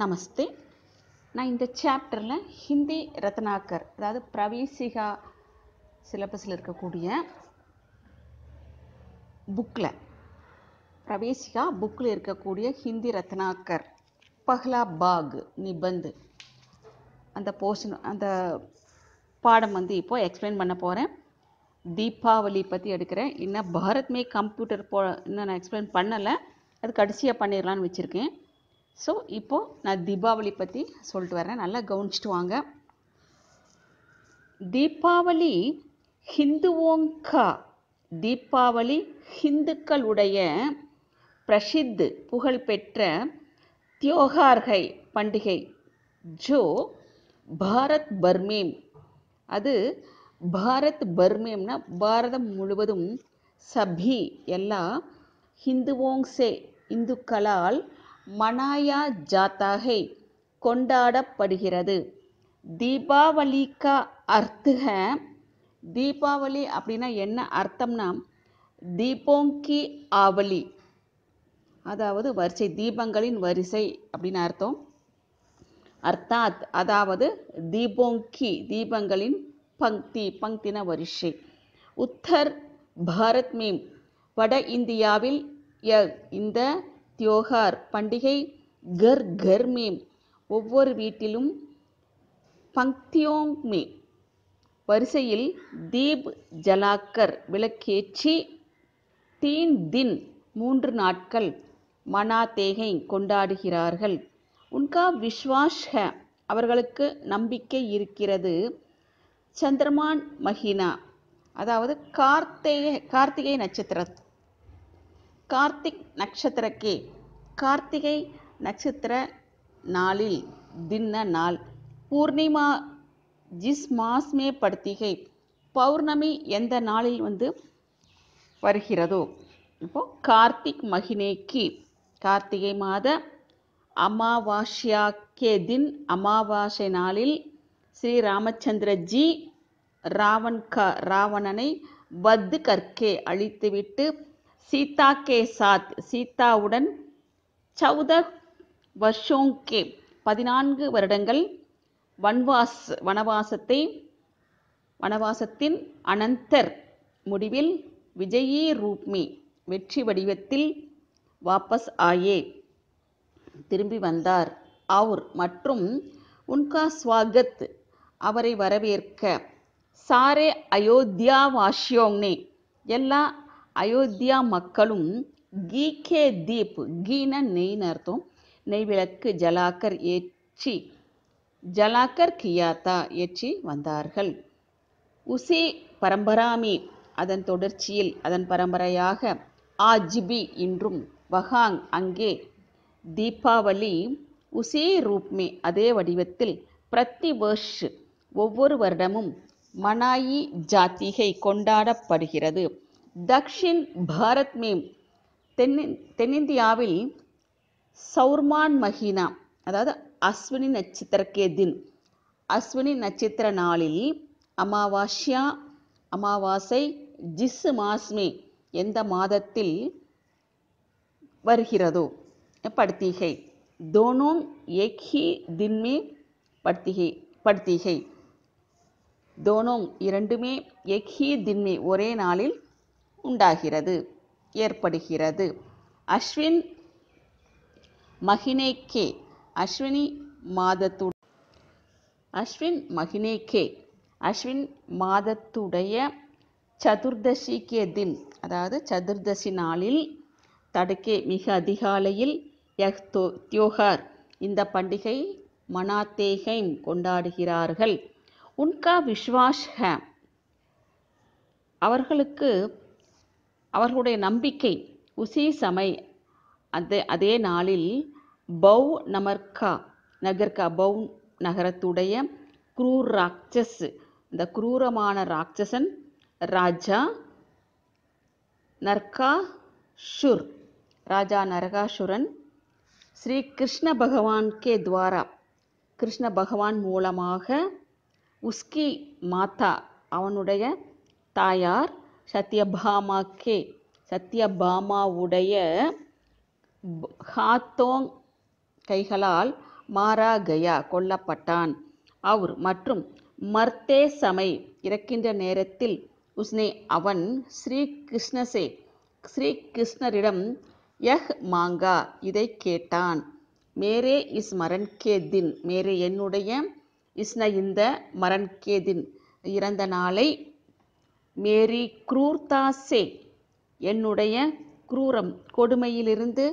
நமஸ்தே நான் இந்த சாப்டரில் ஹிந்தி ரத்னாக்கர் அதாவது பிரவேசிகா சிலபஸில் இருக்கக்கூடிய புக்கில் பிரவேசிகா புக்கில் இருக்கக்கூடிய ஹிந்தி ரத்னாக்கர் பஹ்லா பாக் நிபந்து அந்த போர்ஷன் அந்த பாடம் வந்து இப்போது எக்ஸ்பிளைன் பண்ண போகிறேன் தீபாவளி பற்றி எடுக்கிறேன் இன்னும் பாரத்மே கம்ப்யூட்டர் போ இன்னும் நான் எக்ஸ்பிளைன் பண்ணலை அது கடைசியாக பண்ணிடலான்னு வச்சுருக்கேன் ஸோ இப்போது நான் தீபாவளி பற்றி சொல்லிட்டு வரேன் நல்லா கவனிச்சிட்டு வாங்க தீபாவளி ஹிந்துவோங்கா தீபாவளி ஹிந்துக்களுடைய பிரசித்து புகழ்பெற்ற தியோகார்கை பண்டிகை ஜோ பாரத் பர்மேம் அது பாரத் பர்மேம்னா பாரதம் முழுவதும் சபி எல்லாம் ஹிந்துவோங்ஸே இந்துக்களால் மனாயா ஜாத்தாகை கொண்டாடப்படுகிறது தீபாவளிக்கா கா அர்த்துக தீபாவளி அப்படின்னா என்ன அர்த்தம்னா தீபோங்கி ஆவலி அதாவது வரிசை தீபங்களின் வரிசை அப்படின்னு அர்த்தம் அர்த்தாத் அதாவது தீபோங்கி தீபங்களின் பங்க்தி பங்க்தின வரிசை உத்தர் பாரத் மீம் வட இந்தியாவில் இந்த தியோகார் பண்டிகை கர் கர் மே ஒவ்வொரு வீட்டிலும் பங்க்தியோங் மே வரிசையில் தீப் ஜலாக்கர் விளக்கேற்றி தீன் தின் மூன்று நாட்கள் மனா தேகை கொண்டாடுகிறார்கள் உன்கா விஸ்வாஷ ஹ அவர்களுக்கு நம்பிக்கை இருக்கிறது சந்திரமான் மஹினா அதாவது கார்த்தேய கார்த்திகை நட்சத்திரம் கார்த்திக் நட்சத்திரக்கே கார்த்திகை நட்சத்திர நாளில் தின்ன நாள் பூர்ணிமா ஜிஸ் மாஸ்மே படுத்திகை பௌர்ணமி எந்த நாளில் வந்து வருகிறதோ இப்போது கார்த்திக் மகினேக்கு கார்த்திகை மாத அமாவாஸ்யா கே தின் அமாவாசை நாளில் ஸ்ரீ ராமச்சந்திரஜி ராவன் க ராவணனை வத்து கற்கே அழித்துவிட்டு சீதா கே சாத் சீதாவுடன் சௌத வர்ஷோங் கே பதினான்கு வருடங்கள் வன்வாஸ் வனவாசத்தை வனவாசத்தின் அனந்தர் முடிவில் விஜயி ரூப்மி வெற்றி வடிவத்தில் வாபஸ் ஆயே திரும்பி வந்தார் அவர் மற்றும் உன்கா ஸ்வாகத் அவரை வரவேற்க சாரே அயோத்தியா வாஷியோங்னே எல்லா அயோத்தியா மக்களும் கீகே தீப் கீன நெய்னு அர்த்தம் நெய் விளக்கு ஜலாக்கர் ஏற்றி ஜலாக்கர் கியாத்தா ஏற்றி வந்தார்கள் உசி பரம்பராமி அதன் தொடர்ச்சியில் அதன் பரம்பரையாக ஆஜிபி இன்றும் வஹாங் அங்கே தீபாவளி உசே ரூப்மே அதே வடிவத்தில் பிரத்தி வருஷ் ஒவ்வொரு வருடமும் மனாயி ஜாத்திகை கொண்டாடப்படுகிறது தக்ஷின் பாரத் மேம் தென்னின் தென்னிந்தியாவில் சௌர்மான் மஹினா அதாவது அஸ்வினி நட்சத்திரக்கே தின் அஸ்வினி நட்சத்திர நாளில் அமாவாஸ்யா அமாவாசை ஜிஸ்ஸு மாஸ்மே எந்த மாதத்தில் வருகிறதோ படுத்திகை தோனோம் ஏக்ஹி தின்மே படுத்திகை படுத்திகை தோனோம் இரண்டுமே எக்ஹி தின்மே ஒரே நாளில் உண்டாகிறது ஏற்படுகிறது அஸ்வின் மகினேக்கே அஸ்வினி மாதத்து அஸ்வின் மகினேக்கே அஸ்வின் மாதத்துடைய சதுர்தசிக்கே தின் அதாவது சதுர்தசி நாளில் தடுக்கே மிக அதிகாலையில் தியோகார் இந்த பண்டிகை மனாத்தேகை கொண்டாடுகிறார்கள் உன்கா விஸ்வாஸ் அவர்களுக்கு அவர்களுடைய நம்பிக்கை உசி சமை அதே அதே நாளில் பௌ நமர்கா நகர்கா பௌ நகரத்துடைய குரூர் ராட்சஸ் இந்த குரூரமான ராட்சசன் ராஜா நர்காஷுர் ராஜா நரகாசுரன் ஸ்ரீ கிருஷ்ண பகவான்கே துவாரா கிருஷ்ண பகவான் மூலமாக உஸ்கி மாதா அவனுடைய தாயார் சத்யபாமா கே சத்யபாமாவுடைய ஹாத்தோங் கைகளால் மாரா கயா கொல்லப்பட்டான் அவர் மற்றும் மர்த்தே சமை இறக்கின்ற நேரத்தில் உஸ்னே அவன் ஸ்ரீ கிருஷ்ணசே ஸ்ரீ கிருஷ்ணரிடம் யஹ் மாங்கா இதை கேட்டான் மேரே இஸ் மரன்கே தின் மேரே என்னுடைய இஸ்ன இந்த மரன்கே தின் இறந்த நாளை மேரி குரூர்தாசே என்னுடைய குரூரம் கொடுமையிலிருந்து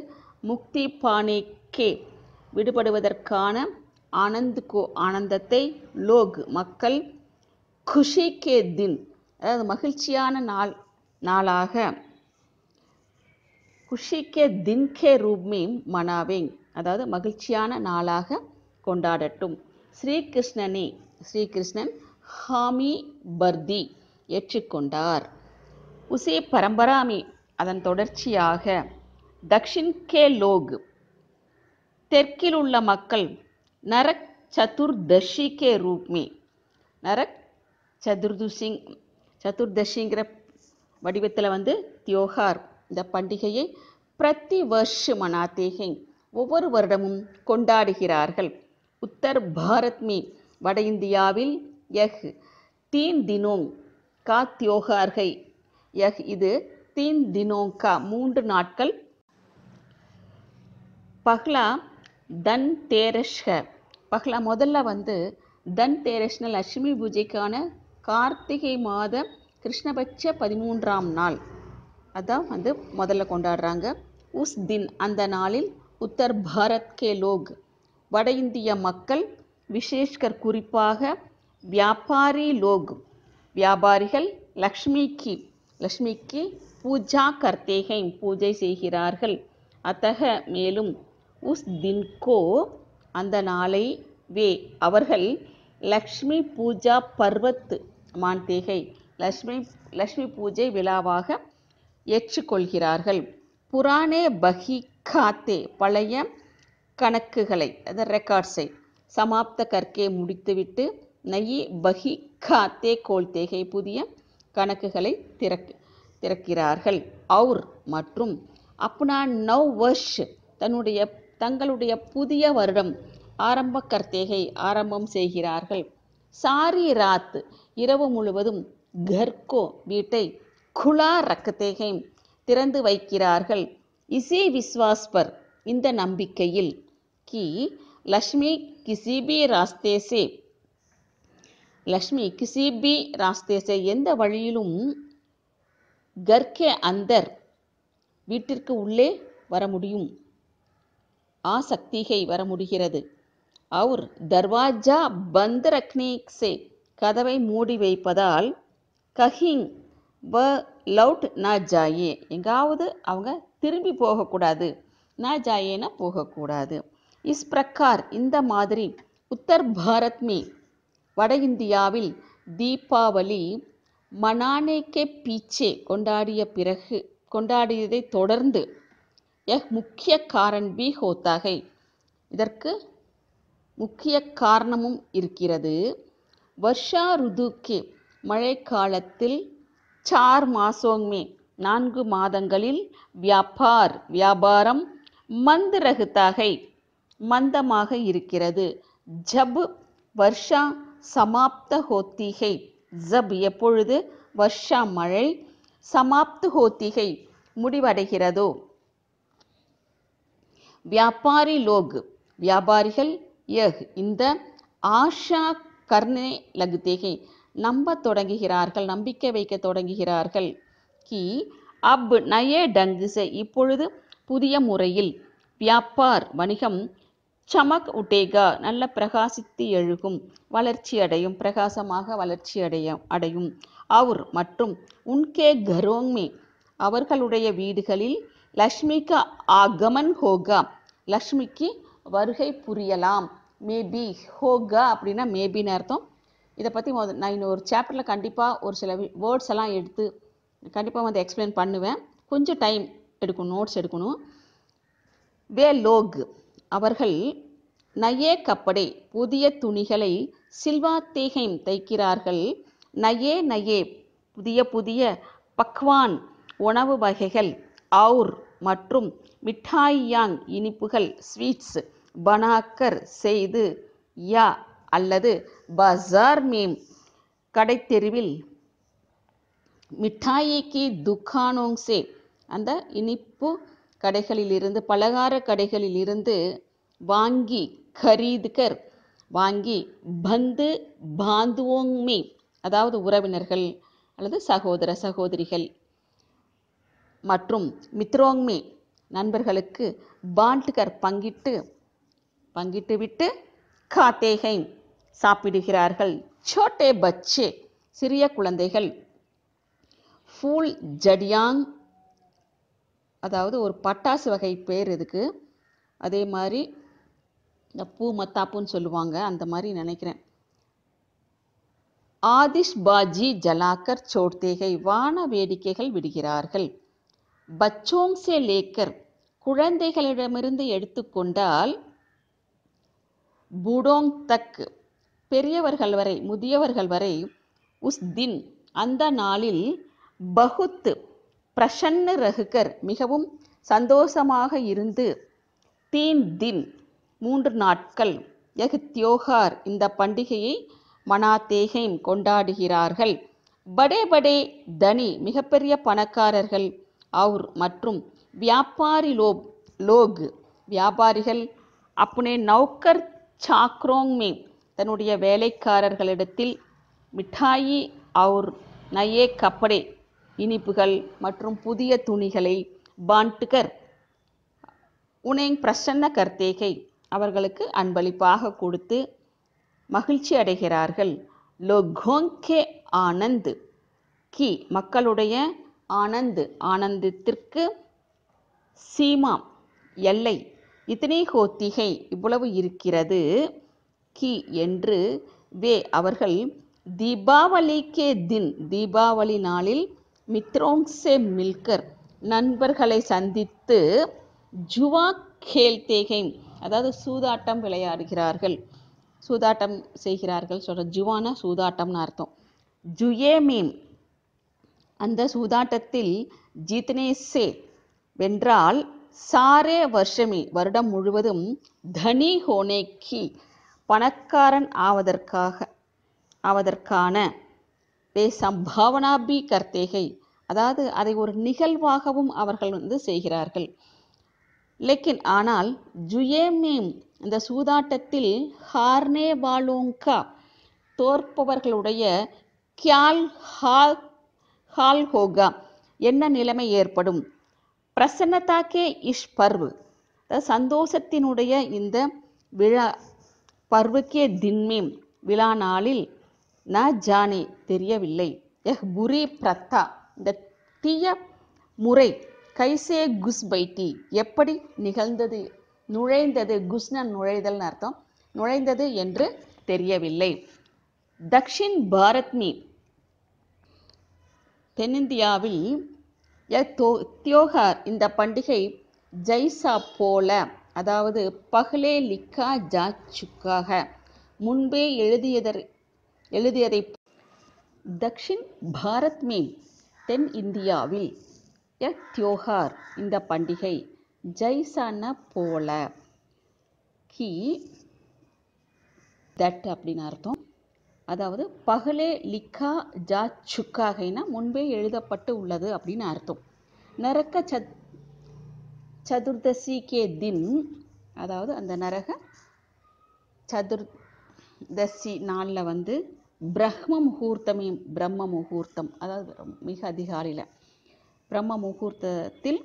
முக்தி பாணி கே விடுபடுவதற்கான ஆனந்துக்கோ ஆனந்தத்தை லோக் மக்கள் குஷி கே தின் அதாவது மகிழ்ச்சியான நாள் நாளாக குஷி கே தின் கே மனாவேங் அதாவது மகிழ்ச்சியான நாளாக கொண்டாடட்டும் ஸ்ரீகிருஷ்ணனே ஸ்ரீகிருஷ்ணன் ஹாமி பர்தி ஏற்றுக்கொண்டார் உசே பரம்பராமி அதன் தொடர்ச்சியாக தக்ஷின் கே லோக் தெற்கில் உள்ள மக்கள் நரக் சதுர்தஷி கே ரூப்மி நரக் சதுர்துசிங் சதுர்தர்ஷிங்கிற வடிவத்தில் வந்து தியோகார் இந்த பண்டிகையை பிரதி வர்ஷு மனாத்தேகை ஒவ்வொரு வருடமும் கொண்டாடுகிறார்கள் உத்தர் பாரத்மி வட இந்தியாவில் எஹ் தீன் தினோங் காத்யோகார்கை யஹ் இது தீன் தினோங்கா மூன்று நாட்கள் பஹ்லா தன் தேரஷ்க பஹ்லா முதல்ல வந்து தன் தேரஷ்ன லட்சுமி பூஜைக்கான கார்த்திகை மாத கிருஷ்ணபட்ச பதிமூன்றாம் நாள் அதான் வந்து முதல்ல கொண்டாடுறாங்க உஸ் தின் அந்த நாளில் உத்தர் பாரத் கே லோக் வட இந்திய மக்கள் விசேஷ்கர் குறிப்பாக வியாபாரி லோக் வியாபாரிகள் லக்ஷ்மிக்கு லக்ஷ்மிக்கு பூஜா கர்த்தேகை பூஜை செய்கிறார்கள் அத்தக மேலும் உஸ் தின்கோ அந்த நாளை வே அவர்கள் லக்ஷ்மி பூஜா பர்வத்து மாந்தேகை லக்ஷ்மி லக்ஷ்மி பூஜை விழாவாக ஏற்றுக்கொள்கிறார்கள் புராணே பகி காத்தே பழைய கணக்குகளை அந்த ரெக்கார்ட்ஸை சமாப்த கற்கே முடித்துவிட்டு நயி பகி காத்தே கோல்தேகை புதிய கணக்குகளை திறக் திறக்கிறார்கள் அவுர் மற்றும் அப்னா நவ் வர்ஷ் தன்னுடைய தங்களுடைய புதிய வருடம் ஆரம்ப கர்த்தேகை ஆரம்பம் செய்கிறார்கள் சாரி ராத் இரவு முழுவதும் கர்கோ வீட்டை குலா ரக்கத்தேகை திறந்து வைக்கிறார்கள் இசி விஸ்வாஸ்பர் இந்த நம்பிக்கையில் கி லக்ஷ்மி கிசிபி ராஸ்தேசே லக்ஷ்மி கிசி பி ராஸ்தேச எந்த வழியிலும் கர்க்கே அந்தர் வீட்டிற்கு உள்ளே வர முடியும் ஆ சக்திகை வர முடிகிறது அவர் தர்வாஜா பந்தரக்னேக்ஸே கதவை மூடி வைப்பதால் கஹிங் வ லவுட் நா ஜாயே எங்காவது அவங்க திரும்பி போகக்கூடாது நா ஜாயேனா போகக்கூடாது இஸ் பிரக்கார் இந்த மாதிரி உத்தர் பாரத் வட இந்தியாவில் தீபாவளி மனானேக்கே பீச்சே கொண்டாடிய பிறகு கொண்டாடியதை தொடர்ந்து எஹ் முக்கிய காரன் பி ஹோத்தாகை இதற்கு முக்கிய காரணமும் இருக்கிறது வர்ஷா ருதுக்கு மழைக்காலத்தில் சார் மாசோங்மே நான்கு மாதங்களில் வியாபார் வியாபாரம் மந்து தகை மந்தமாக இருக்கிறது ஜப் வர்ஷா சமாப்த ஹோத்திகை ஜப் எப்பொழுது வர்ஷா மழை சமாப்த ஹோத்திகை முடிவடைகிறதோ வியாபாரி லோக் வியாபாரிகள் யஹ் இந்த ஆஷா கர்ணே லகுதேகை நம்ப தொடங்குகிறார்கள் நம்பிக்கை வைக்க தொடங்குகிறார்கள் கி அப் நய டங்குச இப்பொழுது புதிய முறையில் வியாபார் வணிகம் சமக் உடேகா நல்ல பிரகாசித்து எழுகும் வளர்ச்சி அடையும் பிரகாசமாக வளர்ச்சி அடைய அடையும் அவர் மற்றும் உன்கே கரோங்மே அவர்களுடைய வீடுகளில் லக்ஷ்மிக்கு ஆகமன் ஹோகா லக்ஷ்மிக்கு வருகை புரியலாம் மேபி ஹோகா அப்படின்னா மேபின்னு அர்த்தம் இதை பற்றி நான் இன்னொரு சாப்டரில் கண்டிப்பாக ஒரு சில வேர்ட்ஸ் எல்லாம் எடுத்து கண்டிப்பாக வந்து எக்ஸ்பிளைன் பண்ணுவேன் கொஞ்சம் டைம் எடுக்கணும் நோட்ஸ் எடுக்கணும் வே லோக் அவர்கள் நயே கப்படை புதிய துணிகளை சில்வா தேகைம் தைக்கிறார்கள் நயே நயே புதிய புதிய பக்வான் உணவு வகைகள் அவுர் மற்றும் மிட்டாயியாங் இனிப்புகள் ஸ்வீட்ஸ் பனாக்கர் செய்து யா அல்லது பசார் மேம் கடைத்தெருவில் மிட்டாயிக்கு துக்கானோங்ஸே அந்த இனிப்பு கடைகளிலிருந்து பலகார கடைகளிலிருந்து வாங்கி கரீதுகர் கர் வாங்கி பந்து பாந்துவோங்மே அதாவது உறவினர்கள் அல்லது சகோதர சகோதரிகள் மற்றும் மித்ரோங்மே நண்பர்களுக்கு பாண்டுகர் பங்கிட்டு பங்கிட்டு விட்டு காத்தேகை சாப்பிடுகிறார்கள் சோட்டே பச்சே சிறிய குழந்தைகள் ஃபூல் ஜடியாங் அதாவது ஒரு பட்டாசு வகை பேர் இதுக்கு அதே மாதிரி இந்த பூ மத்தாப்புன்னு சொல்லுவாங்க அந்த மாதிரி நினைக்கிறேன் ஆதிஷ் பாஜி ஜலாக்கர் சோட்தேகை வான வேடிக்கைகள் விடுகிறார்கள் பச்சோங்சே லேக்கர் குழந்தைகளிடமிருந்து எடுத்துக்கொண்டால் புடோங் தக் பெரியவர்கள் வரை முதியவர்கள் வரை உஸ் தின் அந்த நாளில் பகுத்து பிரசன்ன ரகுகர் மிகவும் சந்தோஷமாக இருந்து தீன் தின் மூன்று நாட்கள் யகுத்யோகார் இந்த பண்டிகையை மனாத்தேகைம் கொண்டாடுகிறார்கள் படே படே தனி மிகப்பெரிய பணக்காரர்கள் அவுர் மற்றும் வியாபாரி லோப் லோக் வியாபாரிகள் அப்புனே நௌக்கர் சாக்ரோங்மே தன்னுடைய வேலைக்காரர்களிடத்தில் மிட்டாயி அவுர் நயே கப்படே இனிப்புகள் மற்றும் புதிய துணிகளை பாண்டுகர் உனேங் பிரசன்ன கர்த்தேகை அவர்களுக்கு அன்பளிப்பாக கொடுத்து மகிழ்ச்சி அடைகிறார்கள் லொகோங்கே ஆனந்த் கி மக்களுடைய ஆனந்த் ஆனந்தத்திற்கு சீமா எல்லை இத்தனை கோத்திகை இவ்வளவு இருக்கிறது கி என்று வே அவர்கள் தீபாவளிக்கே தின் தீபாவளி நாளில் மித்ரோங்ஸே மில்கர் நண்பர்களை சந்தித்து ஜுவா கேல்தேகை அதாவது சூதாட்டம் விளையாடுகிறார்கள் சூதாட்டம் செய்கிறார்கள் சொல்கிற ஜுவானா சூதாட்டம்னு அர்த்தம் ஜுயே மீம் அந்த சூதாட்டத்தில் ஜித்னேசே சே வென்றால் சாரே வருஷமே வருடம் முழுவதும் தனி ஹோனேக்கி பணக்காரன் ஆவதற்காக ஆவதற்கான பே சம்பாவனாபி கர்த்தேகை அதாவது அதை ஒரு நிகழ்வாகவும் அவர்கள் வந்து செய்கிறார்கள் லெக்கின் ஆனால் ஜுயேமேம் இந்த சூதாட்டத்தில் ஹார்னே பாலோங்கா தோற்பவர்களுடைய கியால் ஹால் ஹால் ஹோகா என்ன நிலைமை ஏற்படும் பிரசன்னதாக்கே இஷ் பர்வு சந்தோஷத்தினுடைய இந்த விழா பர்வுக்கே தின்மேம் விழா நாளில் ந ஜானே தெரியவில்லை எஹ் புரி பிரத்தா இந்த தீய முறை கைசே குஸ்பைட்டி எப்படி நிகழ்ந்தது நுழைந்தது குஸ்ன நுழைதல் அர்த்தம் நுழைந்தது என்று தெரியவில்லை தக்ஷின் பாரத்மி தென்னிந்தியாவில் தியோகார் இந்த பண்டிகை ஜைசா போல அதாவது பகலே லிக்கா ஜாச்சுக்காக முன்பே எழுதியதர் எழுதியதை தக்ஷின் பாரத் மீன் தென் இந்தியாவில் எக் தியோஹார் இந்த பண்டிகை ஜெய்சான போல கி தட் அப்படின்னு அர்த்தம் அதாவது பகலே லிக்கா ஜா சுக்காகைனா முன்பே எழுதப்பட்டு உள்ளது அப்படின்னு அர்த்தம் நரக்க சத் சதுர்தசி கே தின் அதாவது அந்த நரக சதுர்தசி நாளில் வந்து பிரம்ம முகூர்த்தமே பிரம்ம முகூர்த்தம் அதாவது மிக அதிகாலையில் பிரம்ம முகூர்த்தத்தில்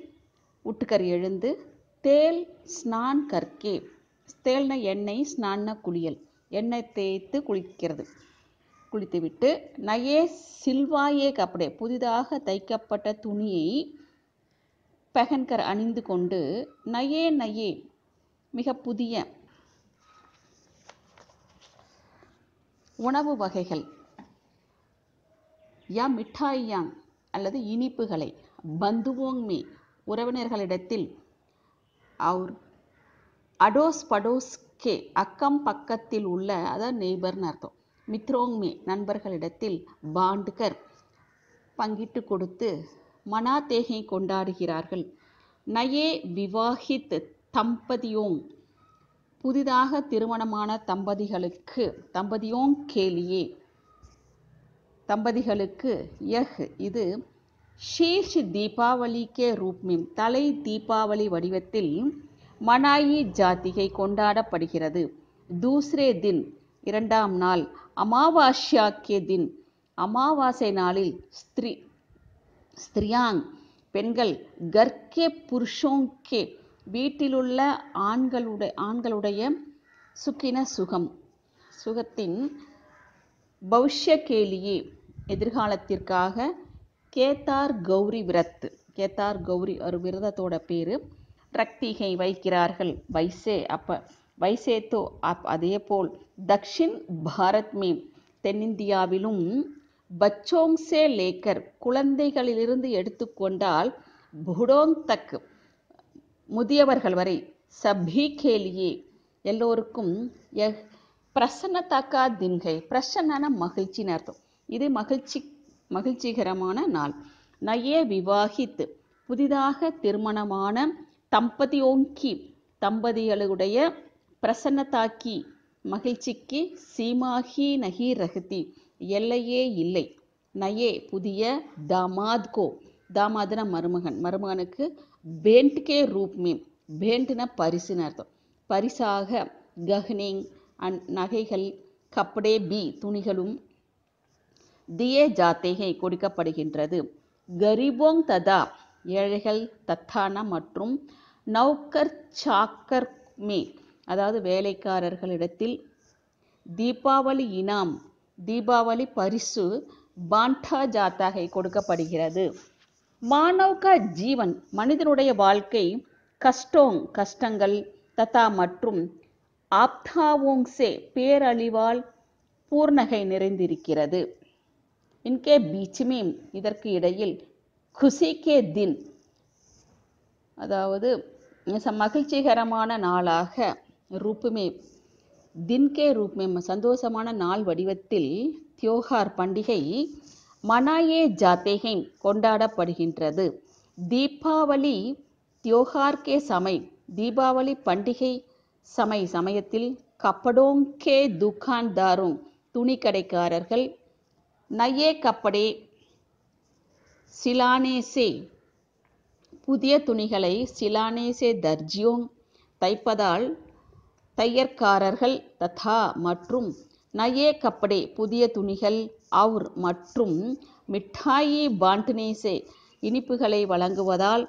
உட்டுக்கர் எழுந்து தேல் ஸ்நான் கற்கே தேல்ன எண்ணெய் ஸ்நான குளியல் எண்ணெய் தேய்த்து குளிக்கிறது குளித்துவிட்டு நயே சில்வாயே கப்படே புதிதாக தைக்கப்பட்ட துணியை பெகன்கர் அணிந்து கொண்டு நயே நயே மிக புதிய உணவு வகைகள் யா யாங் அல்லது இனிப்புகளை பந்துவோங் மீ உறவினர்களிடத்தில் அவர் அடோஸ் படோஸ் கே அக்கம் பக்கத்தில் உள்ள அதான் நெய்பர்னு அர்த்தம் மித்ரோங் மீ நண்பர்களிடத்தில் பாண்டுகர் பங்கிட்டு கொடுத்து மனா தேகை கொண்டாடுகிறார்கள் நயே விவாஹித் தம்பதியோங் புதிதாக திருமணமான தம்பதிகளுக்கு தம்பதியோங் கேலியே தம்பதிகளுக்கு எஹ் இது शीर्ष தீபாவளி கே रूप தலை தீபாவளி வடிவத்தில் மனாயி ஜாத்திகை கொண்டாடப்படுகிறது தூஸ்ரே தின் இரண்டாம் நாள் அமாவாஷ்யாக்கே தின் அமாவாசை நாளில் ஸ்திரீ ஸ்திரியாங் பெண்கள் கர்க்கே புருஷோங்கே வீட்டிலுள்ள ஆண்களுடைய ஆண்களுடைய சுக்கின சுகம் சுகத்தின் கேலியே எதிர்காலத்திற்காக கேத்தார் கௌரி விரத் கேத்தார் கௌரி ஒரு விரதத்தோட பேர் ரக்திகை வைக்கிறார்கள் வைசே அப்போ வைசே தோ அப் அதே போல் தக்ஷின் பாரத் மே தென்னிந்தியாவிலும் பச்சோங்சே லேக்கர் குழந்தைகளிலிருந்து எடுத்துக்கொண்டால் தக் முதியவர்கள் வரை சபி கேலியே எல்லோருக்கும் தக்கா தின்கை பிரசன்னான மகிழ்ச்சின்னு அர்த்தம் இது மகிழ்ச்சி மகிழ்ச்சிகரமான நாள் நய விவாகித்து புதிதாக திருமணமான தம்பதியோங்கி தம்பதிகளுடைய பிரசன்னதாக்கி மகிழ்ச்சிக்கு சீமாகி நகி ரகுதி எல்லையே இல்லை நயே புதிய தாமாத்கோ தாமாதின மருமகன் மருமகனுக்கு பேண்ட்கே ரூப் மீம் பேண்ட்னா பரிசுன்னு அர்த்தம் பரிசாக கஹ்னிங் அண்ட் நகைகள் கப்படே பி துணிகளும் தியே ஜாத்தேகை கொடுக்கப்படுகின்றது கரிபோங் ததா ஏழைகள் தத்தானா மற்றும் நௌக்கர் சாக்கர் மே அதாவது வேலைக்காரர்களிடத்தில் தீபாவளி இனாம் தீபாவளி பரிசு பாண்டா ஜாத்தாகை கொடுக்கப்படுகிறது மானவ்கா ஜீவன் மனிதனுடைய வாழ்க்கை கஷ்டோங் கஷ்டங்கள் தத்தா மற்றும் ஆப்தாவோங்ஸே பேரழிவால் பூர்ணகை நிறைந்திருக்கிறது இன்கே பீச் மீம் இதற்கு இடையில் खुशी கே தின் அதாவது மகிழ்ச்சிகரமான நாளாக ரூப்புமே தின்கே ரூப்மே சந்தோஷமான நாள் வடிவத்தில் தியோகார் பண்டிகை மனாயே ஜாத்தேகை கொண்டாடப்படுகின்றது தீபாவளி தியோகார்கே சமை தீபாவளி பண்டிகை சமை சமயத்தில் கப்படோங்கே துக்கான்தாரும் துணி கடைக்காரர்கள் நையே கப்படே சிலானேசே புதிய துணிகளை சிலானேசே தர்ஜியோங் தைப்பதால் தையற்காரர்கள் ததா மற்றும் நயே கப்படே புதிய துணிகள் அவுர் மற்றும் மிட்டாயி பாண்டனேசே இனிப்புகளை வழங்குவதால்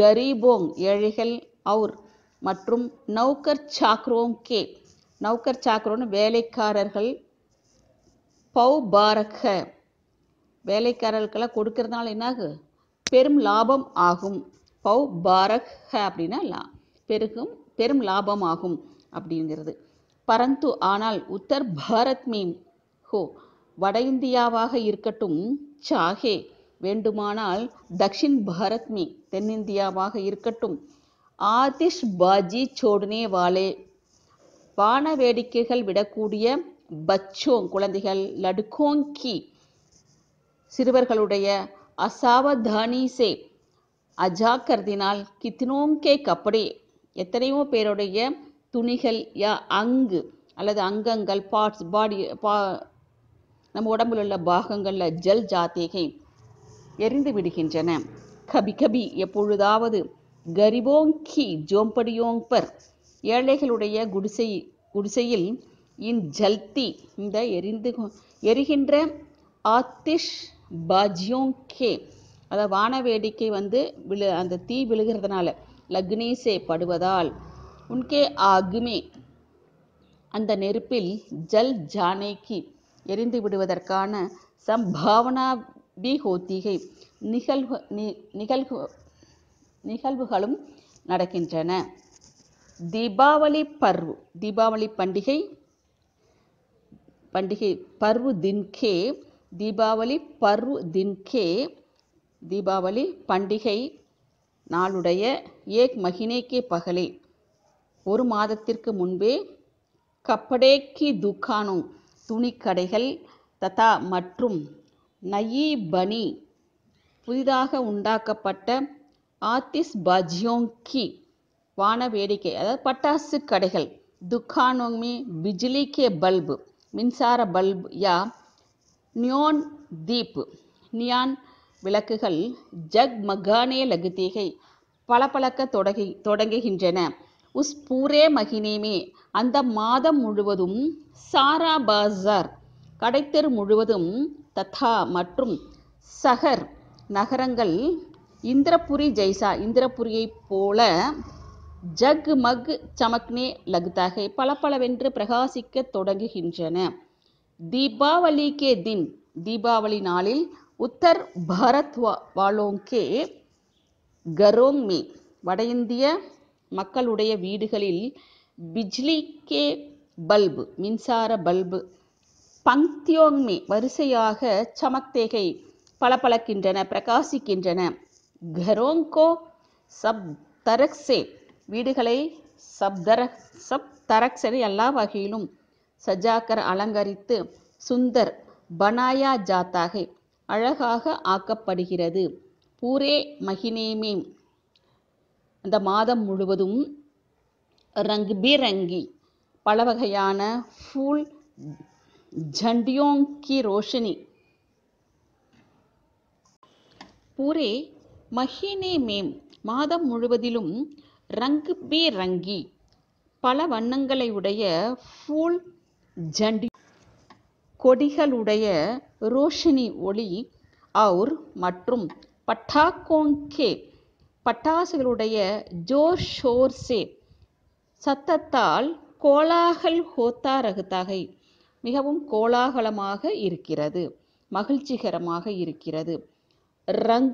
கரீபோங் ஏழைகள் அவுர் மற்றும் நௌகர் சாக்ரோங் கே நௌகர் சாக்ரோன்னு வேலைக்காரர்கள் பௌ பாரக வேலைக்காரர்களுக்கெல்லாம் கொடுக்கறதுனால என்னாகு பெரும் லாபம் ஆகும் பௌ பாரக அப்படின்னா லா பெருகும் பெரும் லாபம் ஆகும் அப்படிங்கிறது பரந்து ஆனால் உத்தர் பாரத் மீன் ஹோ வட இந்தியாவாக இருக்கட்டும் சாகே வேண்டுமானால் தக்ஷின் பாரத் மீ தென்னிந்தியாவாக இருக்கட்டும் ஆதிஷ் பாஜி சோடுனே வாலே வான வேடிக்கைகள் விடக்கூடிய பச்சோங் குழந்தைகள் லடுகோங்கி சிறுவர்களுடைய அசாவதானிசே அஜாக்கிரதினால் கித்னோங்கே கப்படி எத்தனையோ பேருடைய துணிகள் யா அங்கு அல்லது அங்கங்கள் பார்ட்ஸ் பாடி பா நம்ம உடம்பில் உள்ள பாகங்களில் ஜல் ஜாத்தேகை எரிந்து விடுகின்றன கபி கபி எப்பொழுதாவது கரிபோங்கி ஜோம்படியோங்பர் ஏழைகளுடைய குடிசை குடிசையில் இன் ஜல்தி இந்த எரிந்து எரிகின்ற ஆத்திஷ் பாஜியோங்கே அதாவது வான வேடிக்கை வந்து விழு அந்த தீ விழுகிறதுனால லக்னேசே படுவதால் உன்கே ஆகுமே அந்த நெருப்பில் ஜல் ஜானேக்கி எரிந்து விடுவதற்கான சம்பாவனா பி ஹோத்திகை நிகழ்வு நிகழ்வு நிகழ்வுகளும் நடக்கின்றன தீபாவளி பர்வ் தீபாவளி பண்டிகை பண்டிகை பர்வு தின்கே தீபாவளி பர்வு தின்கே தீபாவளி பண்டிகை நாளுடைய ஏக் மகினேக்கே பகலே ஒரு மாதத்திற்கு முன்பே கப்படேக்கி துணி துணிக்கடைகள் ததா மற்றும் நயி பனி புதிதாக உண்டாக்கப்பட்ட ஆத்திஸ் பஜ்யோங்கி வான வேடிக்கை அதாவது பட்டாசு கடைகள் துக்கானோமி பிஜிலிக்கே பல்பு மின்சார பல்ப் யா நியோன் தீப் நியான் விளக்குகள் ஜக் மகானே லகுதேகை பளபளக்க தொடகி தொடங்குகின்றன உஸ் பூரே மகினேமே அந்த மாதம் முழுவதும் சாரா பாசார் கடைத்தெரு முழுவதும் தத்தா மற்றும் சஹர் நகரங்கள் இந்திரபுரி ஜெய்சா இந்திரபுரியைப் போல ஜக் மக் சமக்னே லகுதாக பளபளவென்று பிரகாசிக்க தொடங்குகின்றன தீபாவளி கே தின் தீபாவளி நாளில் உத்தர் பாரத் வாலோங்கே கரோங்மே வட இந்திய மக்களுடைய வீடுகளில் பிஜ்லிக்கே பல்பு மின்சார பல்பு பங்க்தியோங்மே வரிசையாக சமக்தேகை பளபளக்கின்றன பிரகாசிக்கின்றன கரோங்கோ சப் தரக்சே வீடுகளை சப்தர சப்தரக்ஷரி எல்லா வகையிலும் சஜாக்கர் அலங்கரித்து சுந்தர் பனாயா ஜாத்தாகை அழகாக ஆக்கப்படுகிறது பூரே மகினேமே அந்த மாதம் முழுவதும் ரங்கு பிரங்கி பல வகையான ஃபூல் ஜண்டியோங் கி ரோஷினி பூரே மஹினே மேம் மாதம் முழுவதிலும் ரங்க் பி ரங்கி பல வண்ணங்களை உடைய ஃபூல் ஜண்டி கொடிகளுடைய ரோஷினி ஒளி அவுர் மற்றும் பட்டாக்கோங்கே பட்டாசுகளுடைய ஜோர் ஷோர்சே சத்தத்தால் கோலாகல் ஹோத்தா ரகுதாகை மிகவும் கோலாகலமாக இருக்கிறது மகிழ்ச்சிகரமாக இருக்கிறது ரங்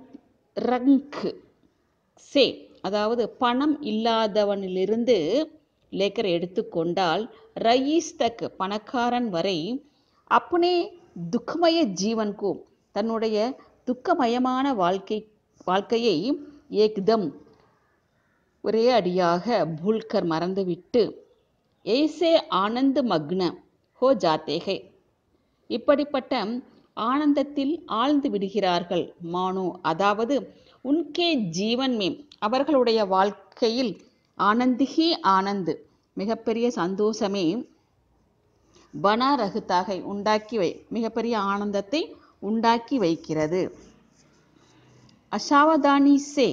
ரங்க் சே அதாவது பணம் இல்லாதவனிலிருந்து லேக்கர் எடுத்துக்கொண்டால் ரயீஸ் தக் பணக்காரன் வரை அப்பனே துக்கமய ஜீவன்கு தன்னுடைய துக்கமயமான வாழ்க்கை வாழ்க்கையை ஏக்தம் ஒரே அடியாக பூல்கர் மறந்துவிட்டு ஏசே ஆனந்த மக்ன ஹோ ஜாத்தேகை இப்படிப்பட்ட ஆனந்தத்தில் ஆழ்ந்து விடுகிறார்கள் மானோ அதாவது உன்கே ஜீவன்மே அவர்களுடைய வாழ்க்கையில் ஆனந்திஹி ஆனந்து மிகப்பெரிய சந்தோஷமே பனாரகுத்தாக உண்டாக்கி வை மிகப்பெரிய ஆனந்தத்தை உண்டாக்கி வைக்கிறது அசாவதானிசே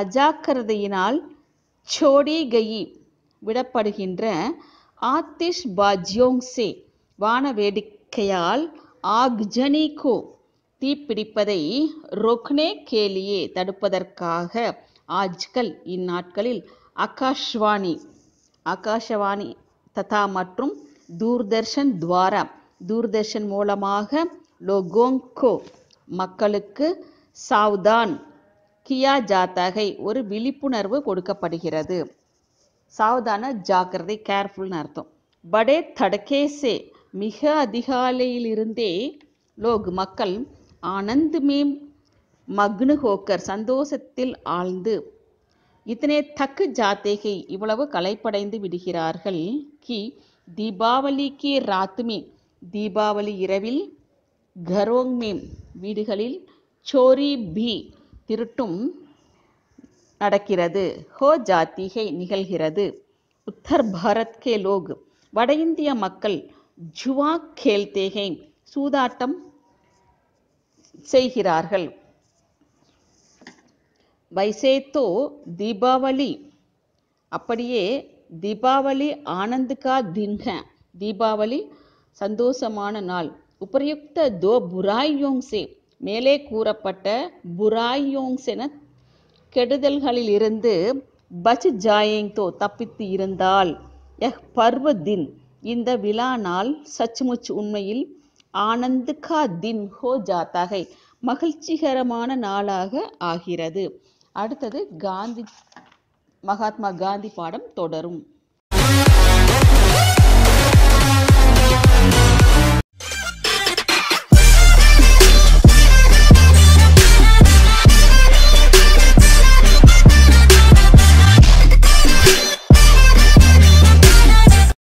அஜாக்கிரதையினால் சோடி கயி விடப்படுகின்ற ஆத்திஷ் பாஜ்யோங்சே வான வேடிக்கையால் ஆக்ஜனிகோ தீப்பிடிப்பதை ரொக்னே கேலியே தடுப்பதற்காக ஆஜ்கல் இந்நாட்களில் ஆகாஷ்வாணி ஆகாஷவாணி ததா மற்றும் தூர்தர்ஷன் துவாரா தூர்தர்ஷன் மூலமாக லோகோங்கோ மக்களுக்கு சாவ்தான் கியா ஜாத்தகை ஒரு விழிப்புணர்வு கொடுக்கப்படுகிறது சாவதான ஜாக்கிரதை கேர்ஃபுல்னு அர்த்தம் படே தடக்கேசே மிக அதிகாலையிலிருந்தே லோக் மக்கள் ஆனந்தமேம் மக்னு ஹோக்கர் சந்தோஷத்தில் ஆழ்ந்து இத்தனை தக்கு ஜாத்தேகை இவ்வளவு கலைப்படைந்து விடுகிறார்கள் கி தீபாவளி கி ராத்துமே தீபாவளி இரவில் கரோங் மீம் வீடுகளில் சோரி பி திருட்டும் நடக்கிறது ஹோ ஜாத்திகை நிகழ்கிறது உத்தர் பாரத் கே லோக் வட இந்திய மக்கள் ஜுவா கேல்தேகை சூதாட்டம் செய்கிறார்கள் வைசேத்தோ தீபாவளி அப்படியே தீபாவளி ஆனந்துகா தின்ஹ தீபாவளி சந்தோஷமான நாள் உபயுக்த தோ புராயோங்சே மேலே கூறப்பட்ட புராயோங்ஸென கெடுதல்களிலிருந்து பச் தோ தப்பித்து இருந்தால் எஹ் பர்வ தின் இந்த விழா நாள் சச்சுமுச் உண்மையில் ஆனந்த் கா தின் ஹோ ஜாத்தா மகிழ்ச்சிகரமான நாளாக ஆகிறது அடுத்தது காந்தி மகாத்மா காந்தி பாடம் தொடரும்